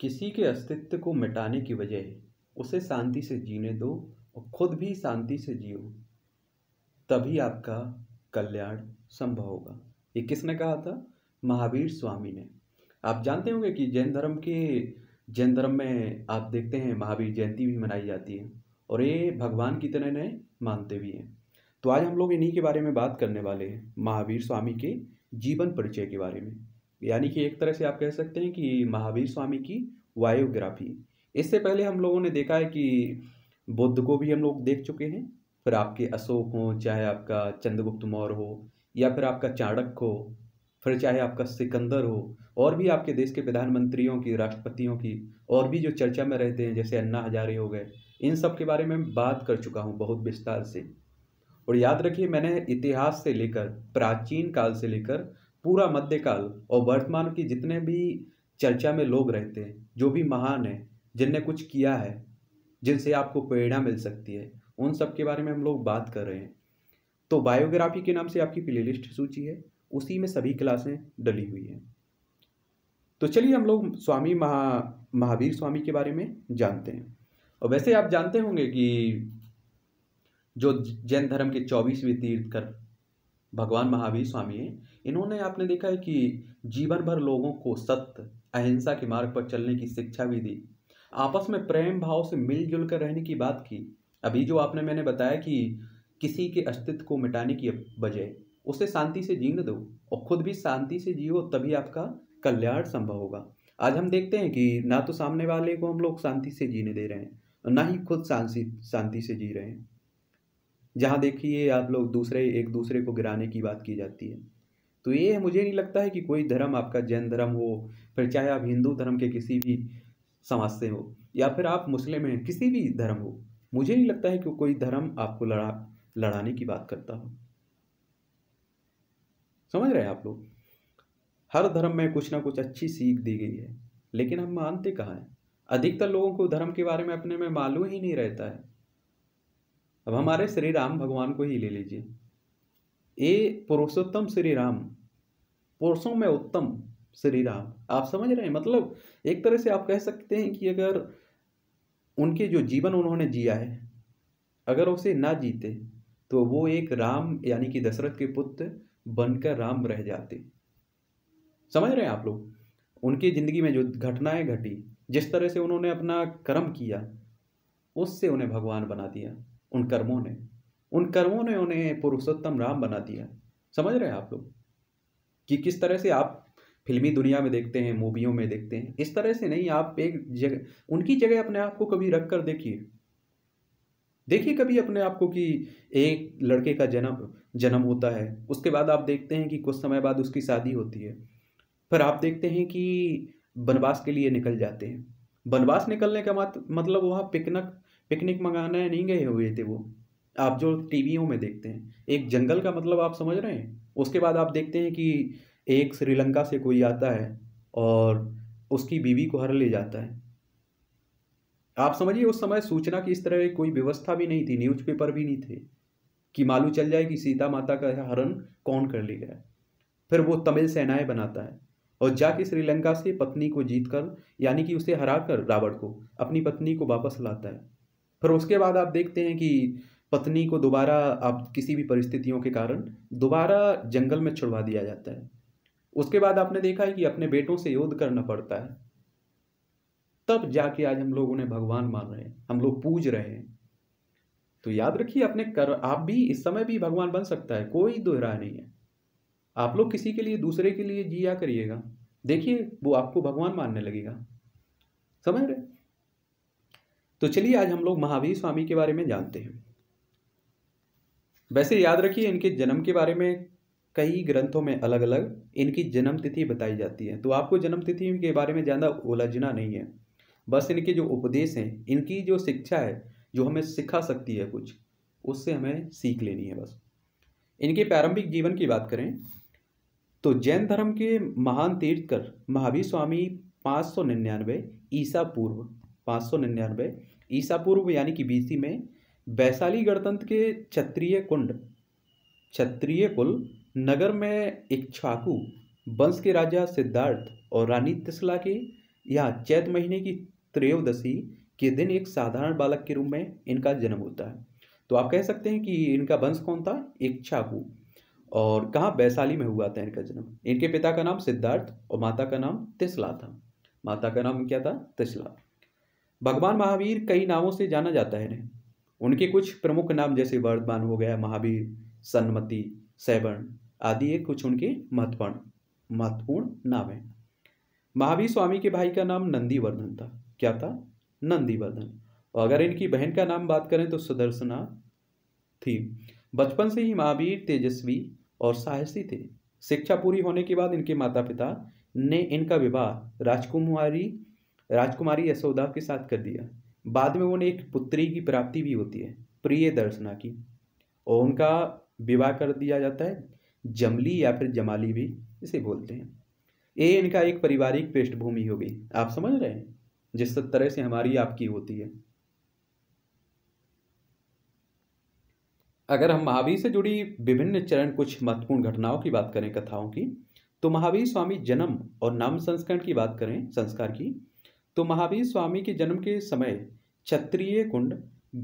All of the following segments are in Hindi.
किसी के अस्तित्व को मिटाने की बजाय उसे शांति से जीने दो और खुद भी शांति से जियो तभी आपका कल्याण संभव होगा ये किसने कहा था महावीर स्वामी ने आप जानते होंगे कि जैन धर्म के जैन धर्म में आप देखते हैं महावीर जयंती भी मनाई जाती है और ये भगवान की तरह ने मानते भी हैं तो आज हम लोग इन्हीं के बारे में बात करने वाले हैं महावीर स्वामी के जीवन परिचय के बारे में यानी कि एक तरह से आप कह सकते हैं कि महावीर स्वामी की वायोग्राफी इससे पहले हम लोगों ने देखा है कि बुद्ध को भी हम लोग देख चुके हैं फिर आपके अशोक हो चाहे आपका चंद्रगुप्त मौर्य हो या फिर आपका चाणक्य हो फिर चाहे आपका सिकंदर हो और भी आपके देश के प्रधानमंत्रियों की राष्ट्रपतियों की और भी जो चर्चा में रहते हैं जैसे अन्ना हजारे हो गए इन सब के बारे में बात कर चुका हूँ बहुत विस्तार से और याद रखिए मैंने इतिहास से लेकर प्राचीन काल से लेकर पूरा मध्यकाल और वर्तमान की जितने भी चर्चा में लोग रहते हैं जो भी महान हैं जिनने कुछ किया है जिनसे आपको प्रेरणा मिल सकती है उन सब के बारे में हम लोग बात कर रहे हैं तो बायोग्राफी के नाम से आपकी प्लेलिस्ट सूची है उसी में सभी क्लासें डली हुई हैं तो चलिए हम लोग स्वामी महा महावीर स्वामी के बारे में जानते हैं और वैसे आप जानते होंगे कि जो जैन धर्म के चौबीसवें तीर्थकर भगवान महावीर स्वामी हैं इन्होंने आपने देखा है कि जीवन भर लोगों को सत्य अहिंसा के मार्ग पर चलने की शिक्षा भी दी आपस में प्रेम भाव से मिलजुल कर रहने की बात की अभी जो आपने मैंने बताया कि किसी के अस्तित्व को मिटाने की बजाय उसे शांति से जीने दो और खुद भी शांति से जियो तभी आपका कल्याण संभव होगा आज हम देखते हैं कि ना तो सामने वाले को हम लोग शांति से जीने दे रहे हैं और ना ही खुद शांति शांति से जी रहे हैं जहाँ देखिए आप लोग दूसरे एक दूसरे को गिराने की बात की जाती है तो ये मुझे नहीं लगता है कि कोई धर्म आपका जैन धर्म हो फिर चाहे आप हिंदू धर्म के किसी भी समाज से हो या फिर आप मुस्लिम हैं किसी भी धर्म हो मुझे नहीं लगता है कि कोई धर्म आपको लड़ा लड़ाने की बात करता हो समझ रहे हैं आप लोग हर धर्म में कुछ ना कुछ अच्छी सीख दी गई है लेकिन हम मानते कहाँ हैं अधिकतर लोगों को धर्म के बारे में अपने में मालूम ही नहीं रहता है अब हमारे श्री राम भगवान को ही ले लीजिए ये पुरुषोत्तम श्री राम पुरुषों में उत्तम श्री राम आप समझ रहे हैं मतलब एक तरह से आप कह सकते हैं कि अगर उनके जो जीवन उन्होंने जिया है अगर उसे ना जीते तो वो एक राम यानी कि दशरथ के पुत्र बनकर राम रह जाते समझ रहे हैं आप लोग उनकी ज़िंदगी में जो घटनाएं घटी जिस तरह से उन्होंने अपना कर्म किया उससे उन्हें भगवान बना दिया उन कर्मों ने उन कर्मों ने उन्हें पुरुषोत्तम राम बना दिया समझ रहे हैं आप लोग कि किस तरह से आप फिल्मी दुनिया में देखते हैं मूवियों में देखते हैं इस तरह से नहीं आप एक जगह उनकी जगह अपने आप को कभी रख कर देखिए देखिए कभी अपने आप को कि एक लड़के का जन्म जन्म होता है उसके बाद आप देखते हैं कि कुछ समय बाद उसकी शादी होती है फिर आप देखते हैं कि वनवास के लिए निकल जाते हैं वनवास निकलने का मत, मतलब वहाँ पिकनिक पिकनिक मंगाने नहीं गए हुए थे वो आप जो टीवियों में देखते हैं एक जंगल का मतलब आप समझ रहे हैं उसके बाद आप देखते हैं कि एक श्रीलंका से कोई आता है और उसकी बीवी को हर ले जाता है आप समझिए उस समय सूचना की इस तरह की कोई व्यवस्था भी नहीं थी न्यूज़पेपर भी नहीं थे कि मालूम चल जाए कि सीता माता का हरण कौन कर ले गया फिर वो तमिल सेनाएं बनाता है और जाके श्रीलंका से पत्नी को जीत कर यानी कि उसे हरा कर रावण को अपनी पत्नी को वापस लाता है फिर उसके बाद आप देखते हैं कि पत्नी को दोबारा आप किसी भी परिस्थितियों के कारण दोबारा जंगल में छुड़वा दिया जाता है उसके बाद आपने देखा है कि अपने बेटों से युद्ध करना पड़ता है तब जाके आज हम लोग उन्हें भगवान मान रहे हैं हम लोग पूज रहे हैं तो याद रखिए अपने कर आप भी इस समय भी भगवान बन सकता है कोई दोहरा नहीं है आप लोग किसी के लिए दूसरे के लिए जिया करिएगा देखिए वो आपको भगवान मानने लगेगा समझ रहे तो चलिए आज हम लोग महावीर स्वामी के बारे में जानते हैं वैसे याद रखिए इनके जन्म के बारे में कई ग्रंथों में अलग अलग इनकी जन्म तिथि बताई जाती है तो आपको जन्म तिथि के बारे में ज़्यादा उलझना नहीं है बस इनके जो उपदेश हैं इनकी जो शिक्षा है जो हमें सिखा सकती है कुछ उससे हमें सीख लेनी है बस इनके प्रारंभिक जीवन की बात करें तो जैन धर्म के महान तीर्थकर महावीर स्वामी पाँच सौ निन्यानवे ईसा पूर्व पाँच सौ निन्यानवे ईसा पूर्व यानी कि बीसी में वैशाली गणतंत्र के क्षत्रिय कुंड क्षत्रिय कुल नगर में छाकू वंश के राजा सिद्धार्थ और रानी तिसला के यहाँ चैत महीने की त्रयोदशी के दिन एक साधारण बालक के रूप में इनका जन्म होता है तो आप कह सकते हैं कि इनका वंश कौन था छाकू और कहाँ वैशाली में हुआ था इनका जन्म इनके पिता का नाम सिद्धार्थ और माता का नाम तिसला था माता का नाम क्या था तिसला भगवान महावीर कई नामों से जाना जाता है इन्हें उनके कुछ प्रमुख नाम जैसे वर्धमान हो गया महावीर सन्मति सैवर्ण आदि ये कुछ उनके महत्वपूर्ण महत्वपूर्ण नाम हैं महावीर स्वामी के भाई का नाम नंदीवर्धन था क्या था नंदीवर्धन और अगर इनकी बहन का नाम बात करें तो सुदर्शना थी बचपन से ही महावीर तेजस्वी और साहसी थे शिक्षा पूरी होने के बाद इनके माता पिता ने इनका विवाह राजकुमारी राजकुमारी यशोदा के साथ कर दिया बाद में उन्हें एक पुत्री की प्राप्ति भी होती है प्रिय दर्शना की और उनका विवाह कर दिया जाता है जमली या फिर जमाली भी इसे बोलते हैं ये इनका एक पारिवारिक पृष्ठभूमि हो गई आप समझ रहे हैं जिस तरह से हमारी आपकी होती है अगर हम महावीर से जुड़ी विभिन्न चरण कुछ महत्वपूर्ण घटनाओं की बात करें कथाओं की तो महावीर स्वामी जन्म और नाम संस्करण की बात करें संस्कार की तो महावीर स्वामी के जन्म के समय क्षत्रिय कुंड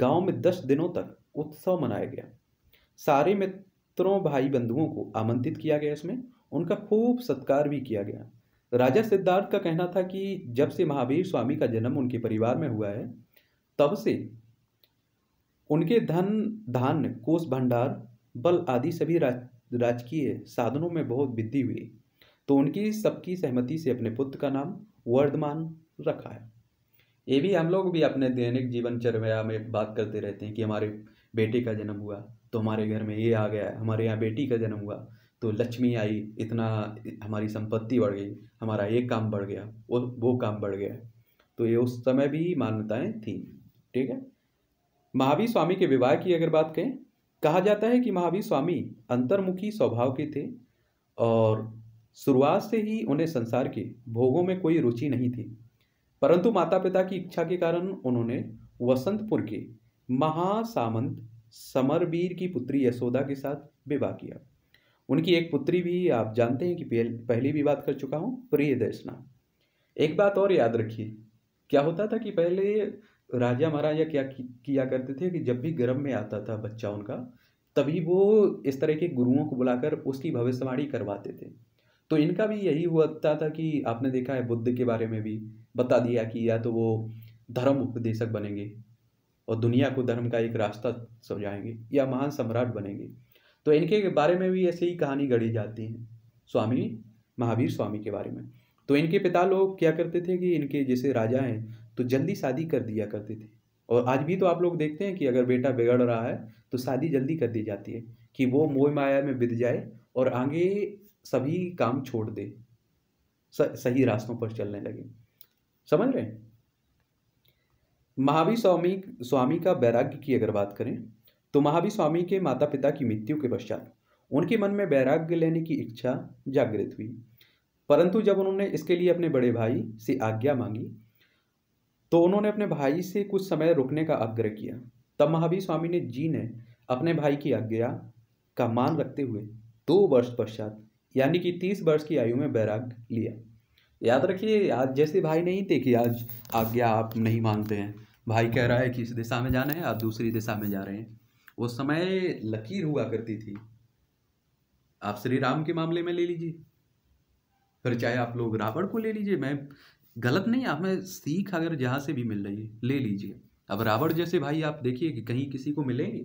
गांव में दस दिनों तक उत्सव मनाया गया सारे मित्रों भाई बंधुओं को आमंत्रित किया गया इसमें उनका खूब सत्कार भी किया गया राजा सिद्धार्थ का कहना था कि जब से महावीर स्वामी का जन्म उनके परिवार में हुआ है तब से उनके धन धान्य कोष भंडार बल आदि सभी राज राजकीय साधनों में बहुत वृद्धि हुई तो उनकी सबकी सहमति से अपने पुत्र का नाम वर्धमान रखा है ये भी हम लोग भी अपने दैनिक जीवनचर्या में बात करते रहते हैं कि हमारे बेटे का जन्म हुआ तो हमारे घर में ये आ गया हमारे यहाँ बेटी का जन्म हुआ तो लक्ष्मी आई इतना हमारी संपत्ति बढ़ गई हमारा ये काम बढ़ गया वो वो काम बढ़ गया तो ये उस समय भी मान्यताएं थी ठीक है महावीर स्वामी के विवाह की अगर बात करें कहा जाता है कि महावीर स्वामी अंतर्मुखी स्वभाव के थे और शुरुआत से ही उन्हें संसार के भोगों में कोई रुचि नहीं थी परंतु माता पिता की इच्छा के कारण उन्होंने वसंतपुर के महासामंत समरवीर की पुत्री यशोदा के साथ विवाह किया उनकी एक पुत्री भी आप जानते हैं कि पहले भी बात कर चुका हूँ प्रिय दर्शना एक बात और याद रखिए क्या होता था कि पहले राजा महाराजा क्या किया करते थे कि जब भी गर्भ में आता था बच्चा उनका तभी वो इस तरह के गुरुओं को बुलाकर उसकी भविष्यवाणी करवाते थे तो इनका भी यही हुआ था कि आपने देखा है बुद्ध के बारे में भी बता दिया कि या तो वो धर्म उपदेशक बनेंगे और दुनिया को धर्म का एक रास्ता समझाएंगे या महान सम्राट बनेंगे तो इनके बारे में भी ऐसे ही कहानी गढ़ी जाती है स्वामी महावीर स्वामी के बारे में तो इनके पिता लोग क्या करते थे कि इनके जैसे राजा हैं तो जल्दी शादी कर दिया करते थे और आज भी तो आप लोग देखते हैं कि अगर बेटा बिगड़ रहा है तो शादी जल्दी कर दी जाती है कि वो मोह माया में बिध जाए और आगे सभी काम छोड़ दे सही रास्तों पर चलने लगे समझ रहे हैं महावीर स्वामी स्वामी का वैराग्य की अगर बात करें तो महावीर स्वामी के माता पिता की मृत्यु के पश्चात उनके मन में वैराग्य लेने की इच्छा जागृत हुई परंतु जब उन्होंने इसके लिए अपने बड़े भाई से आज्ञा मांगी तो उन्होंने अपने भाई से कुछ समय रुकने का आग्रह किया तब महावीर स्वामी ने जी ने अपने भाई की आज्ञा का मान रखते हुए दो वर्ष पश्चात यानी कि तीस वर्ष की आयु में बैराग लिया याद रखिए आज जैसे भाई नहीं थे कि आज आज्ञा आप नहीं मानते हैं भाई कह रहा है कि इस दिशा में जाना है आप दूसरी दिशा में जा रहे हैं वो समय लकीर हुआ करती थी आप श्री राम के मामले में ले लीजिए फिर चाहे आप लोग रावण को ले लीजिए मैं गलत नहीं आप में सीख अगर जहाँ से भी मिल रही है ले लीजिए अब रावण जैसे भाई आप देखिए कि कहीं किसी को मिलेंगे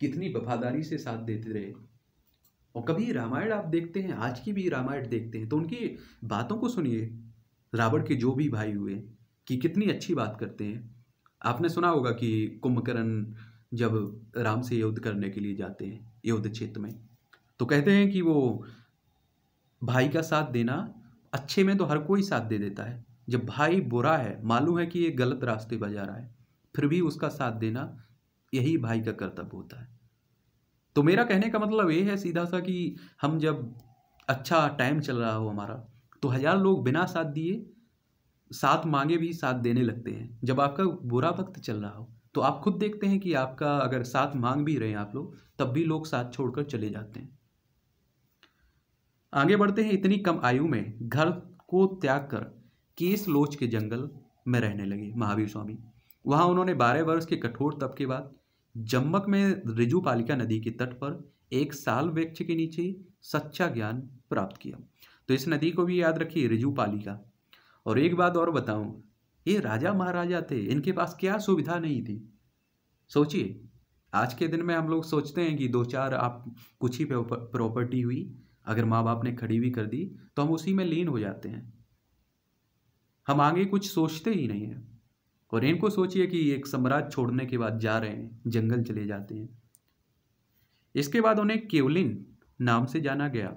कितनी वफादारी से साथ देते रहे और कभी रामायण आप देखते हैं आज की भी रामायण देखते हैं तो उनकी बातों को सुनिए रावण के जो भी भाई हुए कि कितनी अच्छी बात करते हैं आपने सुना होगा कि कुंभकर्ण जब राम से युद्ध करने के लिए जाते हैं युद्ध क्षेत्र में तो कहते हैं कि वो भाई का साथ देना अच्छे में तो हर कोई साथ दे देता है जब भाई बुरा है मालूम है कि ये गलत रास्ते पर जा रहा है फिर भी उसका साथ देना यही भाई का कर्तव्य होता है तो मेरा हम्म। कहने का मतलब ये है सीधा सा कि हम जब अच्छा टाइम चल रहा हो हमारा तो हज़ार लोग बिना साथ दिए साथ मांगे भी साथ देने लगते हैं जब आपका बुरा वक्त चल रहा हो तो आप खुद देखते हैं कि आपका अगर साथ मांग भी रहे हैं आप लोग तब भी लोग साथ छोड़कर चले जाते हैं आगे बढ़ते हैं इतनी कम आयु में घर को त्याग कर केस लोच के जंगल में रहने लगे महावीर स्वामी वहाँ उन्होंने बारह वर्ष के कठोर तप के बाद जम्मक में रिजुपालिका नदी के तट पर एक साल वृक्ष के नीचे सच्चा ज्ञान प्राप्त किया तो इस नदी को भी याद रखिए रिजुपालिका और एक बात और बताऊं ये राजा महाराजा थे इनके पास क्या सुविधा नहीं थी सोचिए आज के दिन में हम लोग सोचते हैं कि दो चार आप कुछ ही प्रॉपर्टी हुई अगर माँ बाप ने खड़ी भी कर दी तो हम उसी में लीन हो जाते हैं हम आगे कुछ सोचते ही नहीं हैं और इनको सोचिए कि एक साम्राज्य छोड़ने के बाद जा रहे हैं जंगल चले जाते हैं इसके बाद उन्हें केवलिन नाम से जाना गया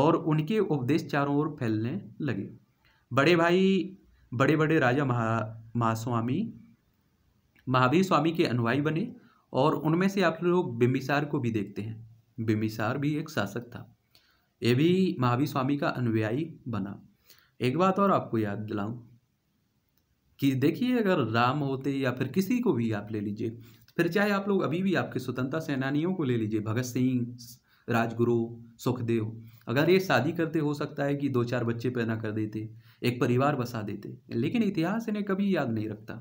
और उनके उपदेश चारों ओर फैलने लगे बड़े भाई बड़े बड़े राजा महा महास्वामी महावीर स्वामी के अनुयायी बने और उनमें से आप लोग बिम्बिसार को भी देखते हैं बिम्बिसार भी एक शासक था ये भी महावीर स्वामी का अनुयायी बना एक बात और आपको याद दिलाऊं कि देखिए अगर राम होते या फिर किसी को भी आप ले लीजिए फिर चाहे आप लोग अभी भी आपके स्वतंत्रता सेनानियों को ले लीजिए भगत सिंह राजगुरु सुखदेव अगर ये शादी करते हो सकता है कि दो चार बच्चे पैदा कर देते एक परिवार बसा देते लेकिन इतिहास इन्हें कभी याद नहीं रखता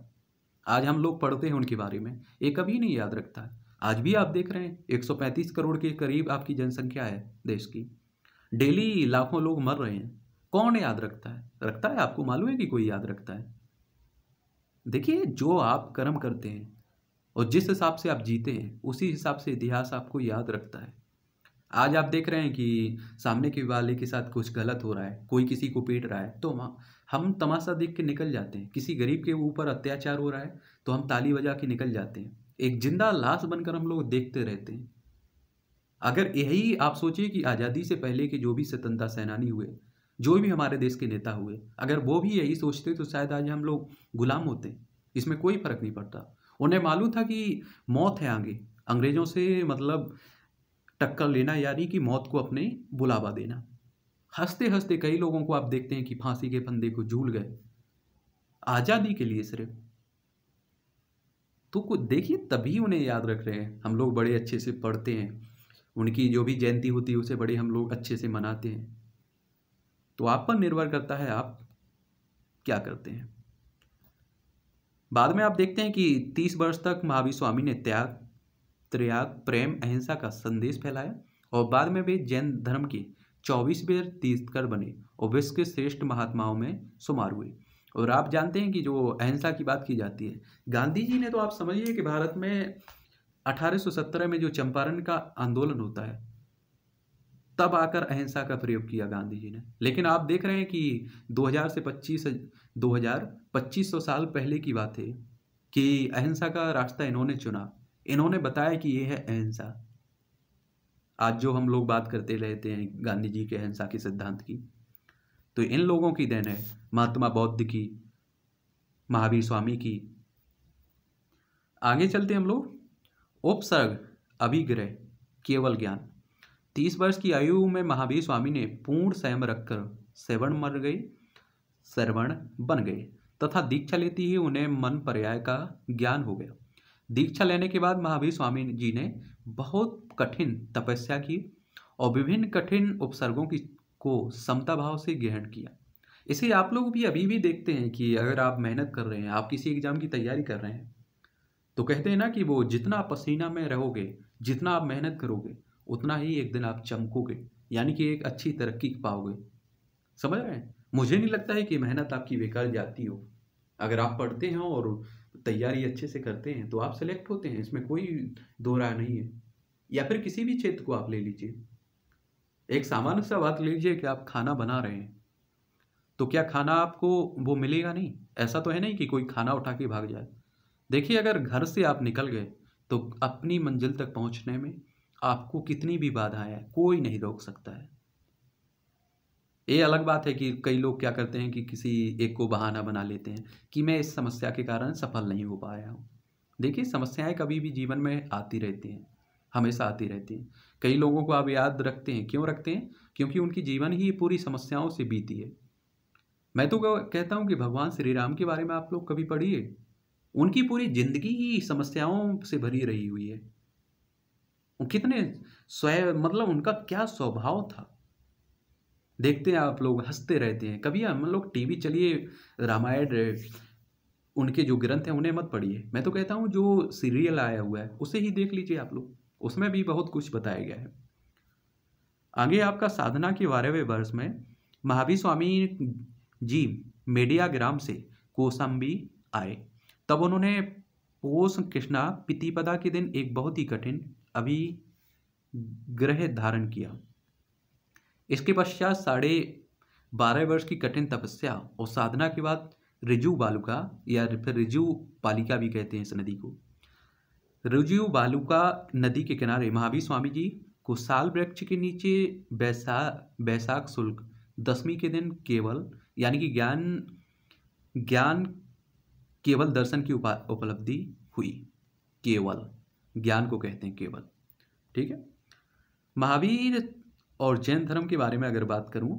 आज हम लोग पढ़ते हैं उनके बारे में ये कभी नहीं याद रखता आज भी आप देख रहे हैं 135 करोड़ के करीब आपकी जनसंख्या है देश की डेली लाखों लोग मर रहे हैं कौन याद रखता है रखता है आपको मालूम है कि कोई याद रखता है देखिए जो आप कर्म करते हैं और जिस हिसाब से आप जीते हैं उसी हिसाब से इतिहास आपको याद रखता है आज आप देख रहे हैं कि सामने के वाले के साथ कुछ गलत हो रहा है कोई किसी को पीट रहा है तो हम तमाशा देख के निकल जाते हैं किसी गरीब के ऊपर अत्याचार हो रहा है तो हम ताली बजा के निकल जाते हैं एक जिंदा लाश बनकर हम लोग देखते रहते हैं अगर यही आप सोचिए कि आज़ादी से पहले के जो भी स्वतंत्रता सेनानी हुए जो भी हमारे देश के नेता हुए अगर वो भी यही सोचते तो शायद आज हम लोग गुलाम होते इसमें कोई फर्क नहीं पड़ता उन्हें मालूम था कि मौत है आगे अंग्रेजों से मतलब टक्कर लेना यानी कि मौत को अपने बुलावा देना हंसते हंसते कई लोगों को आप देखते हैं कि फांसी के फंदे को झूल गए आज़ादी के लिए सिर्फ तो कुछ देखिए तभी उन्हें याद रख रहे हैं हम लोग बड़े अच्छे से पढ़ते हैं उनकी जो भी जयंती होती है उसे बड़े हम लोग अच्छे से मनाते हैं तो आप पर निर्भर करता है आप क्या करते हैं बाद में आप देखते हैं कि तीस वर्ष तक महावीर स्वामी ने त्याग त्रयाग प्रेम अहिंसा का संदेश फैलाया और बाद में वे जैन धर्म के चौबीस बेर तीर्थकर बने और विश्व के श्रेष्ठ महात्माओं में शुमार हुए और आप जानते हैं कि जो अहिंसा की बात की जाती है गांधी जी ने तो आप समझिए कि भारत में 1817 में जो चंपारण का आंदोलन होता है तब आकर अहिंसा का प्रयोग किया गांधी जी ने लेकिन आप देख रहे हैं कि 2000 से 25 2000 2500 साल पहले की बात है कि अहिंसा का रास्ता इन्होंने चुना इन्होंने बताया कि ये है अहिंसा आज जो हम लोग बात करते रहते हैं गांधी जी के अहिंसा के सिद्धांत की तो इन लोगों की देन है महात्मा बौद्ध की महावीर स्वामी की आगे चलते हम लोग उपसर्ग अभिग्रह केवल ज्ञान तीस वर्ष की आयु में महावीर स्वामी ने पूर्ण संयम रखकर सेवण मर गए श्रवण बन गए तथा दीक्षा लेती ही उन्हें मन पर्याय का ज्ञान हो गया दीक्षा लेने के बाद महावीर स्वामी जी ने बहुत कठिन तपस्या की और विभिन्न कठिन उपसर्गों की को समता भाव से ग्रहण किया इसे आप लोग भी अभी भी देखते हैं कि अगर आप मेहनत कर रहे हैं आप किसी एग्ज़ाम की तैयारी कर रहे हैं तो कहते हैं ना कि वो जितना पसीना में रहोगे जितना आप मेहनत करोगे उतना ही एक दिन आप चमकोगे यानी कि एक अच्छी तरक्की पाओगे समझ रहे हैं मुझे नहीं लगता है कि मेहनत आपकी बेकार जाती हो अगर आप पढ़ते हैं और तैयारी अच्छे से करते हैं तो आप सेलेक्ट होते हैं इसमें कोई दो राय नहीं है या फिर किसी भी क्षेत्र को आप ले लीजिए एक सामान्य सा बात लीजिए कि आप खाना बना रहे हैं तो क्या खाना आपको वो मिलेगा नहीं ऐसा तो है नहीं कि कोई खाना उठा के भाग जाए देखिए अगर घर से आप निकल गए तो अपनी मंजिल तक पहुंचने में आपको कितनी भी बाधाएं आए कोई नहीं रोक सकता है ये अलग बात है कि कई लोग क्या करते हैं कि किसी एक को बहाना बना लेते हैं कि मैं इस समस्या के कारण सफल नहीं हो पाया हूँ देखिए समस्याएं कभी भी जीवन में आती रहती हैं हमेशा आती रहती हैं कई लोगों को आप याद रखते हैं क्यों रखते हैं क्योंकि उनकी जीवन ही पूरी समस्याओं से बीती है मैं तो कहता हूँ कि भगवान श्री राम के बारे में आप लोग कभी पढ़िए उनकी पूरी जिंदगी ही समस्याओं से भरी रही हुई है कितने स्वयं मतलब उनका क्या स्वभाव था देखते हैं आप लोग हंसते रहते हैं कभी हम लोग टीवी चलिए रामायण उनके जो ग्रंथ हैं उन्हें मत पढ़िए मैं तो कहता हूँ जो सीरियल आया हुआ है उसे ही देख लीजिए आप लोग उसमें भी बहुत कुछ बताया गया है आगे आपका साधना के बारहवें वर्ष में महावीर स्वामी जी ग्राम से कोसम्बी आए तब उन्होंने पोष कृष्णा पितिपदा के दिन एक बहुत ही कठिन अभी ग्रह धारण किया इसके पश्चात साढ़े बारह वर्ष की कठिन तपस्या और साधना के बाद रिजु बालुका या फिर रिजु पालिका भी कहते हैं इस नदी को रिजु बालुका नदी के किनारे महावीर स्वामी जी को साल वृक्ष के नीचे बैसा बैसाख शुल्क दसवीं के दिन केवल यानी कि ज्ञान ज्ञान केवल दर्शन की उपलब्धि हुई केवल ज्ञान को कहते हैं केवल ठीक है महावीर और जैन धर्म के बारे में अगर बात करूं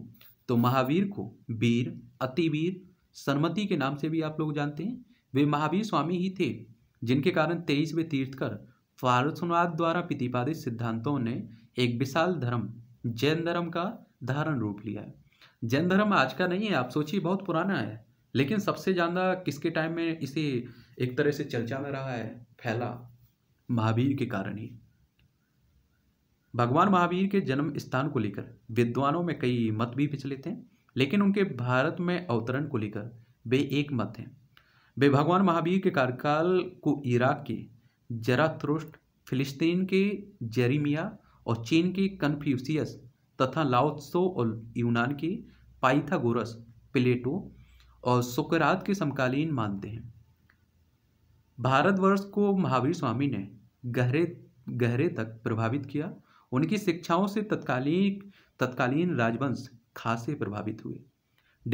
तो महावीर को वीर अतिवीर सन्मति के नाम से भी आप लोग जानते हैं वे महावीर स्वामी ही थे जिनके कारण तेईसवें तीर्थकर पारसनाथ द्वारा प्रतिपादित सिद्धांतों ने एक विशाल धर्म जैन धर्म का धारण रूप लिया है जैन धर्म आज का नहीं है आप सोचिए बहुत पुराना है लेकिन सबसे ज़्यादा किसके टाइम में इसे एक तरह से चर्चा में रहा है फैला महावीर के कारण ही भगवान महावीर के जन्म स्थान को लेकर विद्वानों में कई मत भी विचलित हैं लेकिन उनके भारत में अवतरण को लेकर वे एक मत हैं वे भगवान महावीर के कार्यकाल को इराक के जराथ्रुष्ट फिलिस्तीन के जेरिमिया और चीन के कन्फ्यूसियस तथा लाओत्सो और यूनान के पाइथागोरस प्लेटो और सुकरात के समकालीन मानते हैं भारतवर्ष को महावीर स्वामी ने गहरे गहरे तक प्रभावित किया उनकी शिक्षाओं से तत्कालीन तत्कालीन राजवंश खासे प्रभावित हुए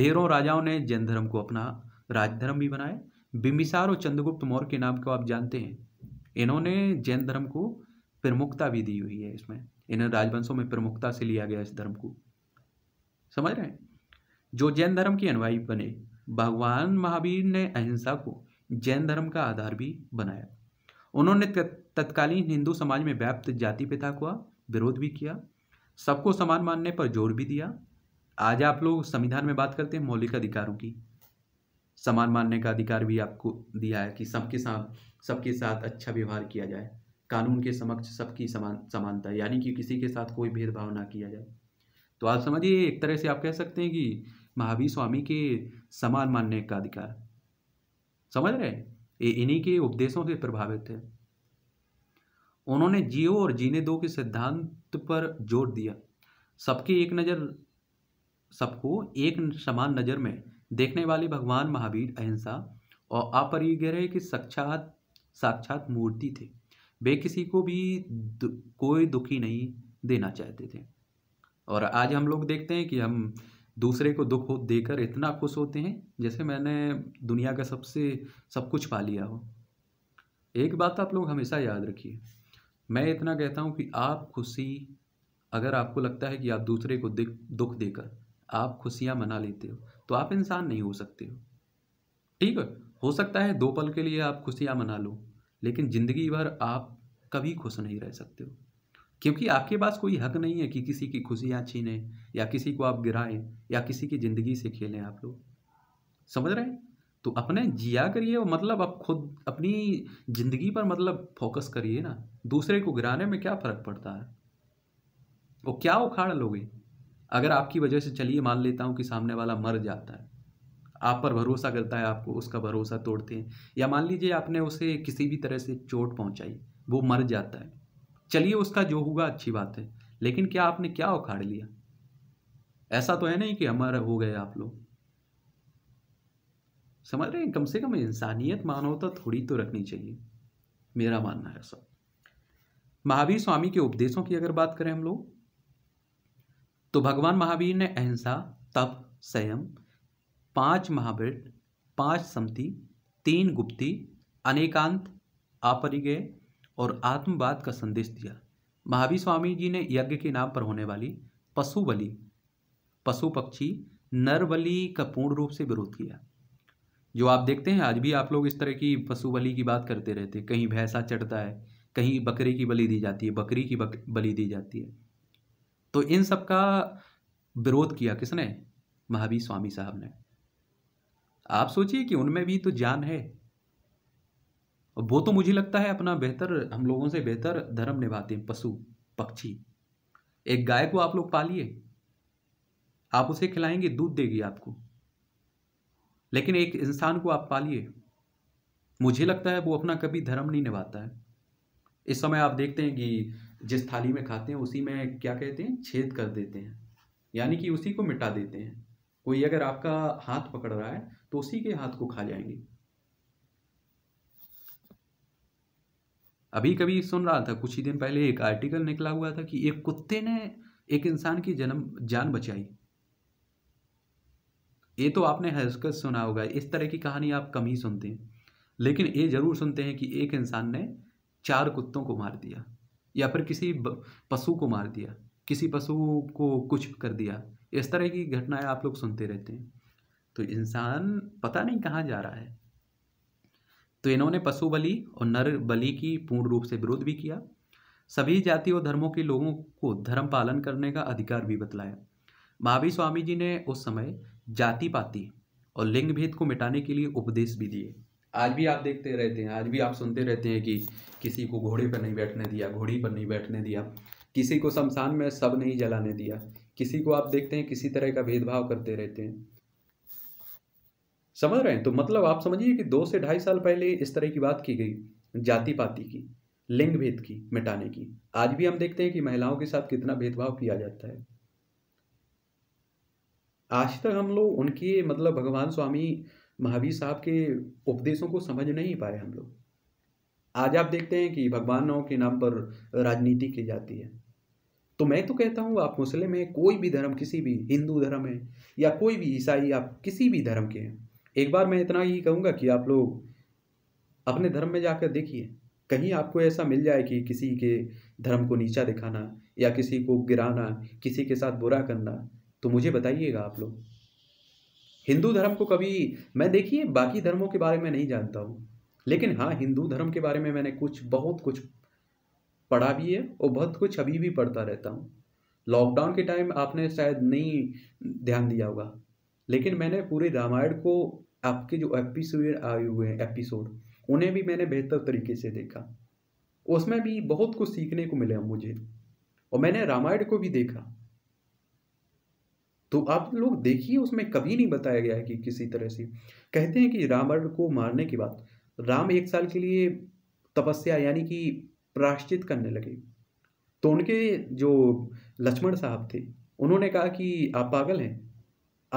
ढेरों राजाओं ने जैन धर्म को अपना राजधर्म भी बनाया बिम्बिसार और चंद्रगुप्त मौर्य के नाम को आप जानते हैं इन्होंने जैन धर्म को प्रमुखता भी दी हुई है इसमें इन राजवंशों में प्रमुखता से लिया गया इस धर्म को समझ रहे हैं जो जैन धर्म के अनुयायी बने भगवान महावीर ने अहिंसा को जैन धर्म का आधार भी बनाया उन्होंने तत्कालीन हिंदू समाज में व्याप्त जाति प्रथा का विरोध भी किया सबको समान मानने पर जोर भी दिया आज आप लोग संविधान में बात करते हैं मौलिक अधिकारों की समान मानने का अधिकार भी आपको दिया है कि सबके साथ सबके साथ अच्छा व्यवहार किया जाए कानून के समक्ष सबकी समान समानता यानी कि किसी के साथ कोई भेदभाव ना किया जाए तो आप समझिए एक तरह से आप कह सकते हैं कि महावीर स्वामी के समान मानने का अधिकार समझ रहे इन्हीं के उपदेशों से प्रभावित है उन्होंने जियो और जीने दो के सिद्धांत पर जोर दिया सबकी एक नज़र सबको एक समान नज़र में देखने वाले भगवान महावीर अहिंसा और अपरिग्रह की साक्षात साक्षात मूर्ति थे वे किसी को भी दु, कोई दुखी नहीं देना चाहते थे और आज हम लोग देखते हैं कि हम दूसरे को दुख देकर इतना खुश होते हैं जैसे मैंने दुनिया का सबसे सब कुछ पा लिया हो एक बात आप लोग हमेशा याद रखिए मैं इतना कहता हूँ कि आप खुशी अगर आपको लगता है कि आप दूसरे को दुख देकर आप खुशियाँ मना लेते हो तो आप इंसान नहीं हो सकते हो ठीक है हो सकता है दो पल के लिए आप खुशियाँ मना लो लेकिन ज़िंदगी भर आप कभी खुश नहीं रह सकते हो क्योंकि आपके पास कोई हक नहीं है कि किसी की खुशियाँ छीनें या किसी को आप गिराएं या किसी की ज़िंदगी से खेलें आप लोग समझ रहे हैं तो अपने जिया करिए मतलब आप खुद अपनी ज़िंदगी पर मतलब फोकस करिए ना दूसरे को गिराने में क्या फ़र्क पड़ता है वो क्या उखाड़ लोगे अगर आपकी वजह से चलिए मान लेता हूँ कि सामने वाला मर जाता है आप पर भरोसा करता है आपको उसका भरोसा तोड़ते हैं या मान लीजिए आपने उसे किसी भी तरह से चोट पहुँचाई वो मर जाता है चलिए उसका जो होगा अच्छी बात है लेकिन क्या आपने क्या उखाड़ लिया ऐसा तो है नहीं कि हमारा हो गए आप लोग समझ रहे हैं कम से कम इंसानियत मानवता थोड़ी तो रखनी चाहिए मेरा मानना है सब महावीर स्वामी के उपदेशों की अगर बात करें हम लोग तो भगवान महावीर ने अहिंसा तप संयम पांच महावृत पांच समति तीन गुप्ती अनेकांत अपरिगय और आत्मवाद का संदेश दिया महावीर स्वामी जी ने यज्ञ के नाम पर होने वाली पशु बलि पशु पक्षी नर बलि का पूर्ण रूप से विरोध किया जो आप देखते हैं आज भी आप लोग इस तरह की पशु बलि की बात करते रहते हैं कहीं भैंसा चढ़ता है कहीं बकरे की बलि दी जाती है बकरी की बक, बलि दी जाती है तो इन सब का विरोध किया किसने महावीर स्वामी साहब ने आप सोचिए कि उनमें भी तो जान है वो तो मुझे लगता है अपना बेहतर हम लोगों से बेहतर धर्म निभाते हैं पशु पक्षी एक गाय को आप लोग पालिए आप उसे खिलाएंगे दूध देगी आपको लेकिन एक इंसान को आप पालिए मुझे लगता है वो अपना कभी धर्म नहीं निभाता है इस समय आप देखते हैं कि जिस थाली में खाते हैं उसी में क्या कहते हैं छेद कर देते हैं यानी कि उसी को मिटा देते हैं कोई अगर आपका हाथ पकड़ रहा है तो उसी के हाथ को खा जाएंगे अभी कभी सुन रहा था कुछ ही दिन पहले एक आर्टिकल निकला हुआ था कि एक कुत्ते ने एक इंसान की जन्म जान बचाई ये तो आपने हस्कस सुना होगा इस तरह की कहानी आप कम ही सुनते हैं लेकिन ये ज़रूर सुनते हैं कि एक इंसान ने चार कुत्तों को मार दिया या फिर किसी पशु को मार दिया किसी पशु को कुछ कर दिया इस तरह की घटनाएं आप लोग सुनते रहते हैं तो इंसान पता नहीं कहाँ जा रहा है तो इन्होंने पशु बलि और नर बलि की पूर्ण रूप से विरोध भी किया सभी जाति और धर्मों के लोगों को धर्म पालन करने का अधिकार भी बतलाया महावीर स्वामी जी ने उस समय जाति पाति और लिंग भेद को मिटाने के लिए उपदेश भी दिए आज भी आप देखते रहते हैं आज भी आप सुनते रहते हैं कि किसी को घोड़े पर नहीं बैठने दिया घोड़ी पर नहीं बैठने दिया किसी को शमशान में सब नहीं जलाने दिया किसी को आप देखते हैं किसी तरह का भेदभाव करते रहते हैं समझ रहे हैं तो मतलब आप समझिए कि दो से ढाई साल पहले इस तरह की बात की गई जाति पाति की लिंग भेद की मिटाने की आज भी हम देखते हैं कि महिलाओं के साथ कितना भेदभाव किया जाता है आज तक हम लोग उनके मतलब भगवान स्वामी महावीर साहब के उपदेशों को समझ नहीं पाए हम लोग आज आप देखते हैं कि भगवानों के नाम पर राजनीति की जाती है तो मैं तो कहता हूँ आप मुस्लिम हैं कोई भी धर्म किसी भी हिंदू धर्म है या कोई भी ईसाई आप किसी भी धर्म के हैं एक बार मैं इतना ही कहूँगा कि आप लोग अपने धर्म में जाकर देखिए कहीं आपको ऐसा मिल जाए कि किसी के धर्म को नीचा दिखाना या किसी को गिराना किसी के साथ बुरा करना तो मुझे बताइएगा आप लोग हिंदू धर्म को कभी मैं देखिए बाकी धर्मों के बारे में नहीं जानता हूँ लेकिन हाँ हिंदू धर्म के बारे में मैंने कुछ बहुत कुछ पढ़ा भी है और बहुत कुछ अभी भी पढ़ता रहता हूँ लॉकडाउन के टाइम आपने शायद नहीं ध्यान दिया होगा लेकिन मैंने पूरे रामायण को आपके जो एपिसोड आए हुए हैं एपिसोड उन्हें भी मैंने बेहतर तरीके से देखा उसमें भी बहुत कुछ सीखने को मिला मुझे और मैंने रामायण को भी देखा तो आप लोग देखिए उसमें कभी नहीं बताया गया है कि किसी तरह से कहते हैं कि रावण को मारने के बाद राम एक साल के लिए तपस्या यानी कि प्राश्चित करने लगे तो उनके जो लक्ष्मण साहब थे उन्होंने कहा कि आप पागल हैं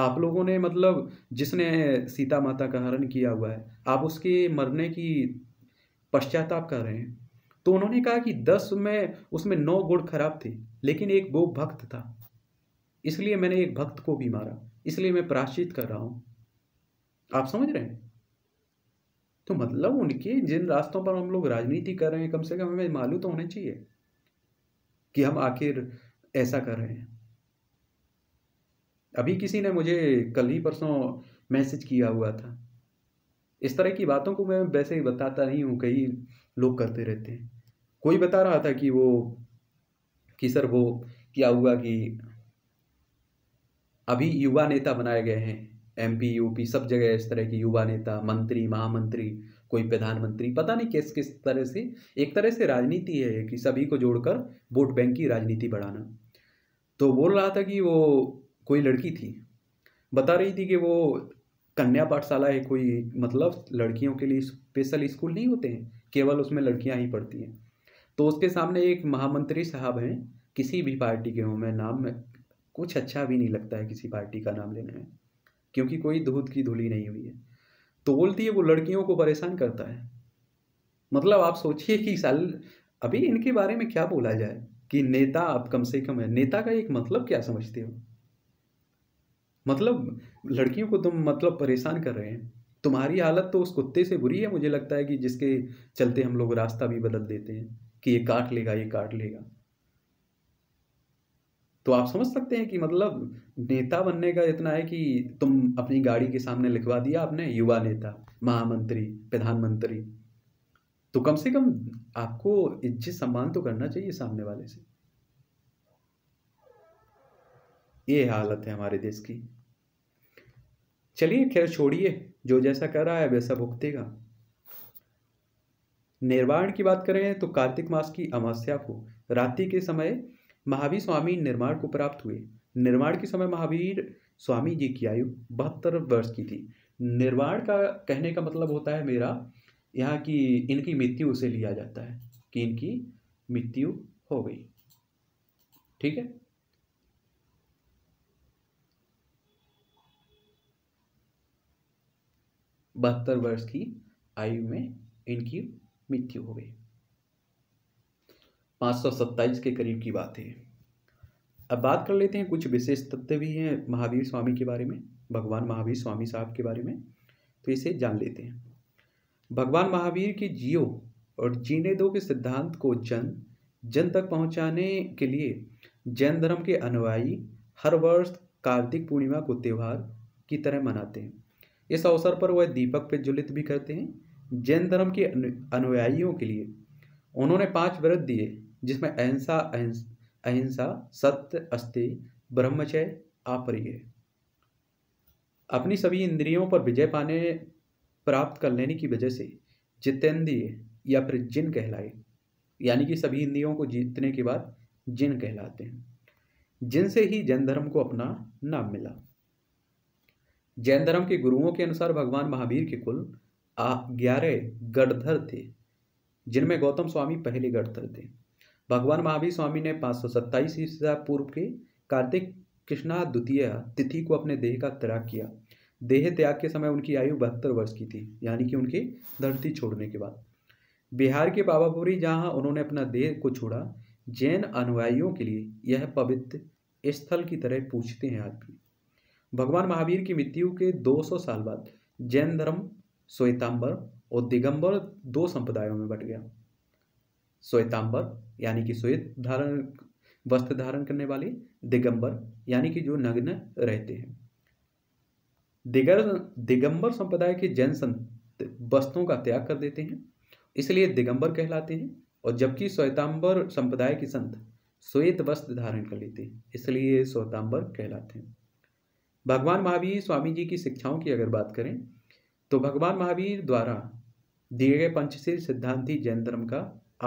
आप लोगों ने मतलब जिसने सीता माता का हरण किया हुआ है आप उसके मरने की पश्चाताप कर रहे हैं तो उन्होंने कहा कि दस में उसमें नौ गुण खराब थे लेकिन एक वो भक्त था इसलिए मैंने एक भक्त को भी मारा इसलिए मैं प्राश्चित कर रहा हूं आप समझ रहे हैं तो मतलब उनके जिन रास्तों पर हम लोग राजनीति कर रहे हैं कम से कम हमें मालूम तो होना चाहिए कि हम आखिर ऐसा कर रहे हैं अभी किसी ने मुझे कल ही परसों मैसेज किया हुआ था इस तरह की बातों को मैं वैसे ही बताता नहीं हूँ कई लोग करते रहते हैं कोई बता रहा था कि वो कि सर वो क्या हुआ कि अभी युवा नेता बनाए गए हैं एमपी यूपी सब जगह इस तरह के युवा नेता मंत्री महामंत्री कोई प्रधानमंत्री पता नहीं किस किस तरह से एक तरह से राजनीति है कि सभी को जोड़कर वोट बैंक की राजनीति बढ़ाना तो बोल रहा था कि वो कोई लड़की थी बता रही थी कि वो कन्या पाठशाला है कोई मतलब लड़कियों के लिए स्पेशल स्कूल नहीं होते हैं केवल उसमें लड़कियां ही पढ़ती हैं तो उसके सामने एक महामंत्री साहब हैं किसी भी पार्टी के हों मैं नाम कुछ अच्छा भी नहीं लगता है किसी पार्टी का नाम लेने में क्योंकि कोई दूध की धुली नहीं हुई है तो बोलती है वो लड़कियों को परेशान करता है मतलब आप सोचिए कि साल अभी इनके बारे में क्या बोला जाए कि नेता आप कम से कम है नेता का एक मतलब क्या समझते हो मतलब लड़कियों को तुम मतलब परेशान कर रहे हैं तुम्हारी हालत तो उस कुत्ते से बुरी है मुझे लगता है कि जिसके चलते हम लोग रास्ता भी बदल देते हैं कि ये काट लेगा ये काट लेगा तो आप समझ सकते हैं कि मतलब नेता बनने का इतना है कि तुम अपनी गाड़ी के सामने लिखवा दिया आपने युवा नेता महामंत्री प्रधानमंत्री तो कम से कम आपको इज्जत सम्मान तो करना चाहिए सामने वाले से ये हालत है हमारे देश की चलिए खैर छोड़िए जो जैसा कर रहा है वैसा भुगतेगा निर्वाण की बात करें तो कार्तिक मास की अमावस्या को रात्रि के समय महावीर स्वामी निर्माण को प्राप्त हुए निर्माण के समय महावीर स्वामी जी की आयु बहत्तर वर्ष की थी निर्माण का कहने का मतलब होता है मेरा यहाँ की इनकी मृत्यु उसे लिया जाता है कि इनकी मृत्यु हो गई ठीक है बहत्तर वर्ष की आयु में इनकी मृत्यु हो गई 527 के करीब की बात है अब बात कर लेते हैं कुछ विशेष तथ्य भी हैं महावीर स्वामी के बारे में भगवान महावीर स्वामी साहब के बारे में तो इसे जान लेते हैं भगवान महावीर के जियो और जीने दो के सिद्धांत को जन जन तक पहुंचाने के लिए जैन धर्म के अनुयायी हर वर्ष कार्तिक पूर्णिमा को त्यौहार की तरह मनाते हैं इस अवसर पर वह दीपक प्रज्वलित भी करते हैं जैन धर्म के अनुयायियों के लिए उन्होंने पांच व्रत दिए जिसमें अहिंसा अहिंसा सत्य अस्थि ब्रह्मचय अपरिय अपनी सभी इंद्रियों पर विजय पाने प्राप्त कर लेने की वजह से जितेंद्रिय या फिर जिन कहलाए यानी कि सभी इंद्रियों को जीतने के बाद जिन कहलाते हैं जिनसे ही जैन धर्म को अपना नाम मिला जैन धर्म के गुरुओं के अनुसार भगवान महावीर के कुल ग्यारह गढ़धर थे जिनमें गौतम स्वामी पहले गढ़धर थे भगवान महावीर स्वामी ने पाँच सौ सत्ताईस ईसा पूर्व के कार्तिक कृष्णा द्वितीय तिथि को अपने देह का त्याग किया देह त्याग के समय उनकी आयु बहत्तर वर्ष की थी यानी कि उनके धरती छोड़ने के बाद बिहार के बाबापुरी जहाँ उन्होंने अपना देह को छोड़ा जैन अनुयायियों के लिए यह पवित्र स्थल की तरह पूछते हैं आज भी भगवान महावीर की मृत्यु के 200 साल बाद जैन धर्म श्वेतांबर और दिगंबर दो संप्रदायों में बट गया श्वेतांबर यानी कि श्वेत धारण वस्त्र धारण करने वाले दिगंबर यानी कि जो नग्न रहते हैं दिगर दिगंबर संप्रदाय के जैन संत वस्त्रों का त्याग कर देते हैं इसलिए दिगंबर कहलाते हैं और जबकि श्वेतांबर संप्रदाय के संत श्वेत वस्त्र धारण कर लेते हैं इसलिए श्वेतांबर कहलाते हैं भगवान महावीर स्वामी जी की शिक्षाओं की अगर बात करें तो भगवान महावीर द्वारा दिए गए पंचशील सिद्धांति जैन धर्म का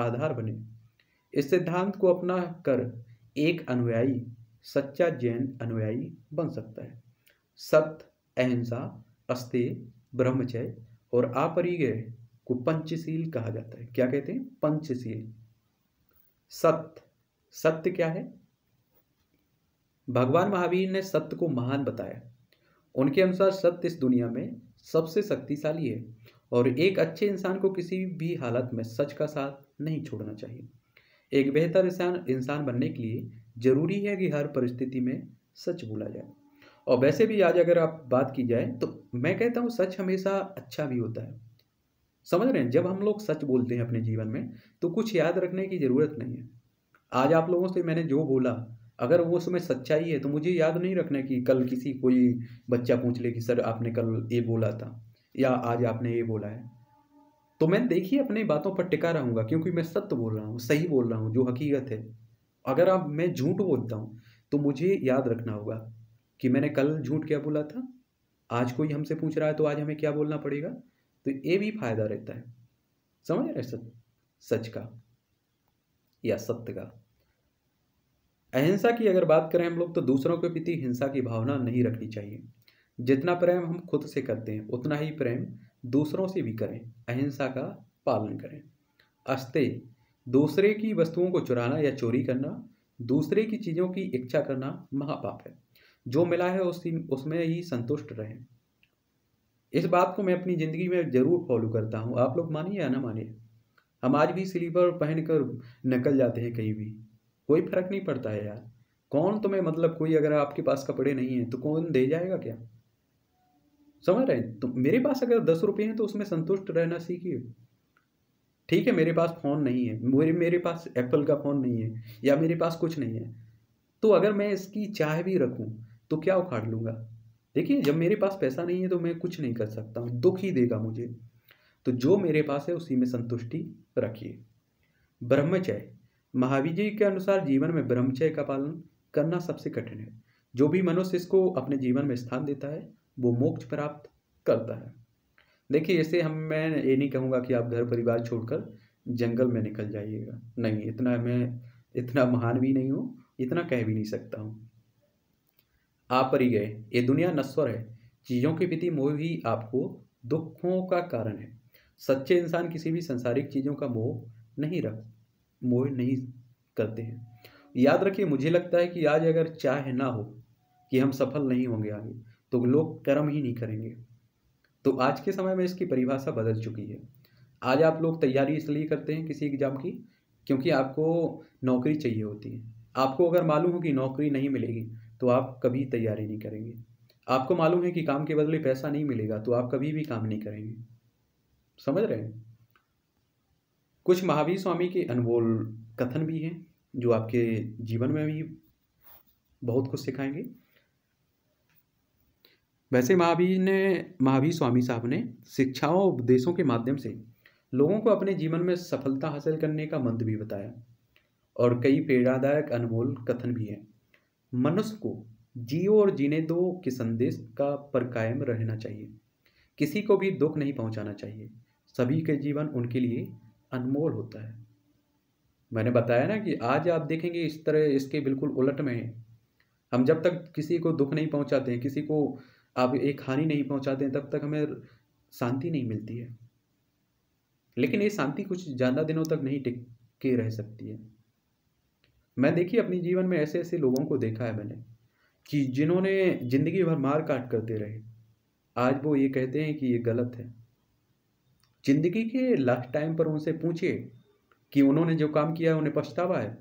आधार बने इस सिद्धांत को अपना कर एक अनुयायी सच्चा जैन अनुयायी बन सकता है सत्य अहिंसा अस्ते ब्रह्मचय और अपरिग्रह को पंचशील कहा जाता है क्या कहते हैं पंचशील सत्य सत्य क्या है भगवान महावीर ने सत्य को महान बताया उनके अनुसार सत्य इस दुनिया में सबसे शक्तिशाली है और एक अच्छे इंसान को किसी भी हालत में सच का साथ नहीं छोड़ना चाहिए एक बेहतर इंसान इंसान बनने के लिए ज़रूरी है कि हर परिस्थिति में सच बोला जाए और वैसे भी आज अगर आप बात की जाए तो मैं कहता हूँ सच हमेशा अच्छा भी होता है समझ रहे हैं जब हम लोग सच बोलते हैं अपने जीवन में तो कुछ याद रखने की ज़रूरत नहीं है आज आप लोगों से मैंने जो बोला अगर वो उसमें सच्चाई है तो मुझे याद नहीं रखना कि कल किसी कोई बच्चा पूछ ले कि सर आपने कल ये बोला था या आज आपने ये बोला है तो मैं देखिए अपनी बातों पर टिका रहूंगा क्योंकि मैं सत्य बोल रहा हूँ सही बोल रहा हूँ जो हकीकत है अगर आप मैं झूठ बोलता हूँ तो मुझे याद रखना होगा कि मैंने कल झूठ क्या बोला था आज कोई हमसे पूछ रहा है तो आज हमें क्या बोलना पड़ेगा तो ये भी फायदा रहता है समझ रहे सत्य सच का या सत्य का अहिंसा की अगर बात करें हम लोग तो दूसरों के प्रति हिंसा की भावना नहीं रखनी चाहिए जितना प्रेम हम खुद से करते हैं उतना ही प्रेम दूसरों से भी करें अहिंसा का पालन करें अस्ते दूसरे की वस्तुओं को चुराना या चोरी करना दूसरे की चीज़ों की इच्छा करना महापाप है जो मिला है उसी उसमें ही संतुष्ट रहें इस बात को मैं अपनी ज़िंदगी में ज़रूर फॉलो करता हूँ आप लोग मानिए या ना मानिए हम आज भी स्लीपर पहन कर निकल जाते हैं कहीं भी कोई फ़र्क नहीं पड़ता है यार कौन तुम्हें मतलब कोई अगर आपके पास कपड़े नहीं हैं तो कौन दे जाएगा क्या समझ रहे हैं तो मेरे पास अगर दस रुपये हैं तो उसमें संतुष्ट रहना सीखिए ठीक है मेरे पास फ़ोन नहीं है मेरे मेरे पास एप्पल का फ़ोन नहीं है या मेरे पास कुछ नहीं है तो अगर मैं इसकी चाय भी रखूँ तो क्या उखाड़ लूँगा देखिए जब मेरे पास पैसा नहीं है तो मैं कुछ नहीं कर सकता हूँ दुख ही देगा मुझे तो जो मेरे पास है उसी में संतुष्टि रखिए ब्रह्मचय महावीर जी के अनुसार जीवन में ब्रह्मचय का पालन करना सबसे कठिन है जो भी मनुष्य इसको अपने जीवन में स्थान देता है वो मोक्ष प्राप्त करता है देखिए ऐसे हम मैं ये नहीं कहूँगा कि आप घर परिवार छोड़कर जंगल में निकल जाइएगा नहीं इतना मैं इतना महान भी नहीं हूँ इतना कह भी नहीं सकता हूँ आप पर ही गए ये दुनिया नश्वर है चीज़ों के प्रति मोह ही आपको दुखों का कारण है सच्चे इंसान किसी भी संसारिक चीज़ों का मोह नहीं रख मोह नहीं करते हैं याद रखिए मुझे लगता है कि आज अगर चाहे ना हो कि हम सफल नहीं होंगे आगे तो लोग कर्म ही नहीं करेंगे तो आज के समय में इसकी परिभाषा बदल चुकी है आज आप लोग तैयारी इसलिए करते हैं किसी एग्ज़ाम की क्योंकि आपको नौकरी चाहिए होती है आपको अगर मालूम हो कि नौकरी नहीं मिलेगी तो आप कभी तैयारी नहीं करेंगे आपको मालूम है कि काम के बदले पैसा नहीं मिलेगा तो आप कभी भी काम नहीं करेंगे समझ रहे हैं कुछ महावीर स्वामी के अनमोल कथन भी हैं जो आपके जीवन में भी बहुत कुछ सिखाएंगे वैसे हम्म। महावीर ने महावीर स्वामी साहब ने शिक्षाओं और उपदेशों के माध्यम से लोगों को अपने जीवन में सफलता हासिल करने का मंत्र भी बताया और कई प्रेरणादायक अनमोल कथन भी हैं मनुष्य को जियो और जीने दो के संदेश का पर कायम रहना चाहिए किसी को भी दुख नहीं पहुंचाना चाहिए सभी के जीवन उनके लिए अनमोल होता है मैंने बताया ना कि आज आप देखेंगे इस तरह इसके बिल्कुल उलट में है हम जब तक किसी को दुख नहीं पहुंचाते किसी को आप एक हानि नहीं पहुंचाते हैं तब तक हमें शांति नहीं मिलती है लेकिन ये शांति कुछ ज़्यादा दिनों तक नहीं टिक के रह सकती है मैं देखिए अपने जीवन में ऐसे ऐसे लोगों को देखा है मैंने कि जिन्होंने ज़िंदगी भर मार काट करते रहे आज वो ये कहते हैं कि ये गलत है ज़िंदगी के लास्ट टाइम पर उनसे पूछिए कि उन्होंने जो काम किया है उन्हें पछतावा है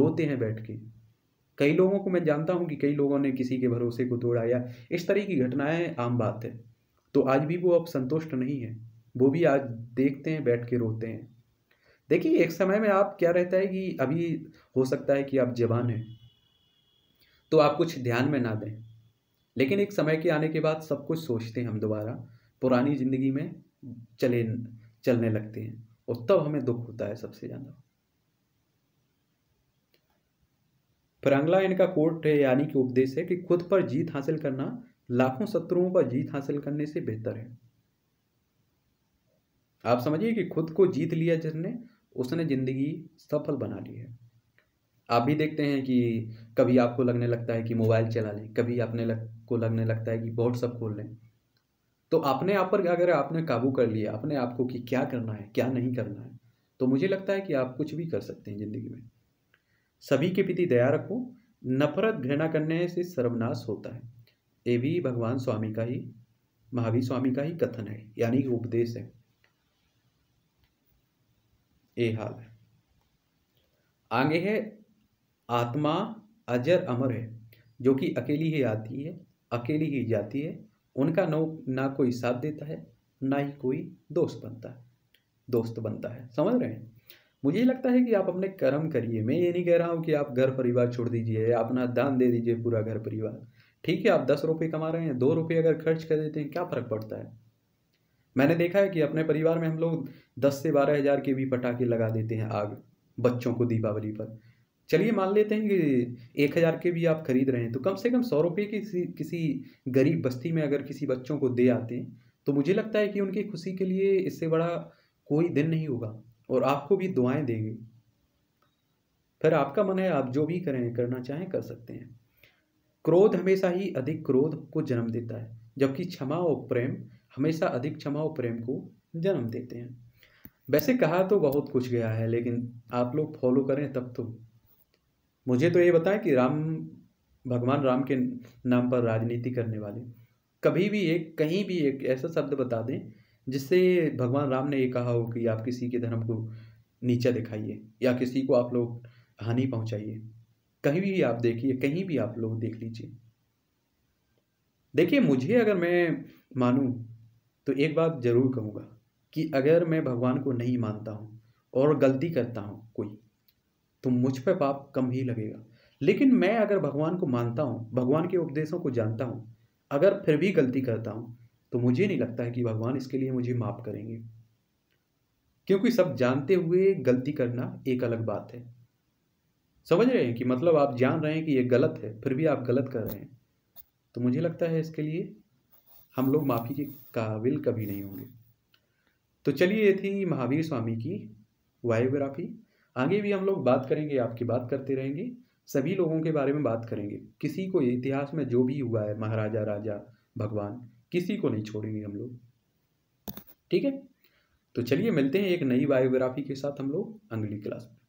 रोते हैं बैठ के कई लोगों को मैं जानता हूँ कि कई लोगों ने किसी के भरोसे को तोड़ा या इस तरह की घटनाएं आम बात है तो आज भी वो अब संतुष्ट नहीं है वो भी आज देखते हैं बैठ के रोते हैं देखिए एक समय में आप क्या रहता है कि अभी हो सकता है कि आप जवान हैं तो आप कुछ ध्यान में ना दें लेकिन एक समय के आने के बाद सब कुछ सोचते हैं हम दोबारा पुरानी ज़िंदगी में चले चलने लगते हैं और तब हमें दुख होता है सबसे ज़्यादा फरांगला इनका कोट है यानी कि उपदेश है कि खुद पर जीत हासिल करना लाखों शत्रुओं पर जीत हासिल करने से बेहतर है आप समझिए कि खुद को जीत लिया जिसने उसने ज़िंदगी सफल बना ली है आप भी देखते हैं कि कभी आपको लगने लगता है कि मोबाइल चला लें कभी अपने लग, को लगने लगता है कि व्हाट्सअप खोल लें तो अपने आप पर अगर आपने काबू कर लिया अपने आप को कि क्या करना है क्या नहीं करना है तो मुझे लगता है कि आप कुछ भी कर सकते हैं ज़िंदगी में सभी के प्रति दया रखो नफरत घृणा करने से सर्वनाश होता है ये भी भगवान स्वामी का ही महावीर स्वामी का ही कथन है यानी उपदेश है ये हाल है आगे है आत्मा अजर अमर है जो कि अकेली ही आती है अकेली ही जाती है उनका नो ना कोई साथ देता है ना ही कोई दोस्त बनता है दोस्त बनता है समझ रहे हैं मुझे लगता है कि आप अपने कर्म करिए मैं ये नहीं कह रहा हूँ कि आप घर परिवार छोड़ दीजिए अपना दान दे दीजिए पूरा घर परिवार ठीक है आप दस रुपये कमा रहे हैं दो रुपये अगर खर्च कर देते हैं क्या फ़र्क पड़ता है मैंने देखा है कि अपने परिवार में हम लोग दस से बारह हज़ार के भी पटाखे लगा देते हैं आग बच्चों को दीपावली पर चलिए मान लेते हैं कि एक हज़ार के भी आप खरीद रहे हैं तो कम से कम सौ रुपये की किसी, किसी गरीब बस्ती में अगर किसी बच्चों को दे आते हैं तो मुझे लगता है कि उनकी खुशी के लिए इससे बड़ा कोई दिन नहीं होगा और आपको भी दुआएं देगी फिर आपका मन है आप जो भी करें करना चाहें कर सकते हैं क्रोध हमेशा ही अधिक क्रोध को जन्म देता है जबकि क्षमा और प्रेम हमेशा अधिक क्षमा और प्रेम को जन्म देते हैं वैसे कहा तो बहुत कुछ गया है लेकिन आप लोग फॉलो करें तब तो मुझे तो ये बताएं कि राम भगवान राम के नाम पर राजनीति करने वाले कभी भी एक कहीं भी एक ऐसा शब्द बता दें जिससे भगवान राम ने ये कहा हो कि आप किसी के धर्म को नीचा दिखाइए या किसी को आप लोग हानि पहुंचाइए कहीं भी आप देखिए कहीं भी आप लोग देख लीजिए देखिए मुझे अगर मैं मानूं तो एक बात ज़रूर कहूँगा कि अगर मैं भगवान को नहीं मानता हूँ और गलती करता हूँ कोई तो मुझ पर पाप कम ही लगेगा लेकिन मैं अगर भगवान को मानता हूँ भगवान के उपदेशों को जानता हूँ अगर फिर भी गलती करता हूँ तो मुझे नहीं लगता है कि भगवान इसके लिए मुझे माफ़ करेंगे क्योंकि सब जानते हुए गलती करना एक अलग बात है समझ रहे हैं कि मतलब आप जान रहे हैं कि ये गलत है फिर भी आप गलत कर रहे हैं तो मुझे लगता है इसके लिए हम लोग माफ़ी के काबिल कभी नहीं होंगे तो चलिए ये थी महावीर स्वामी की वायोग्राफी आगे भी हम लोग बात करेंगे आपकी बात करते रहेंगे सभी लोगों के बारे में बात करेंगे किसी को इतिहास में जो भी हुआ है महाराजा राजा भगवान किसी को नहीं छोड़ेंगे हम लोग ठीक है तो चलिए मिलते हैं एक नई बायोग्राफी के साथ हम लोग अगली क्लास में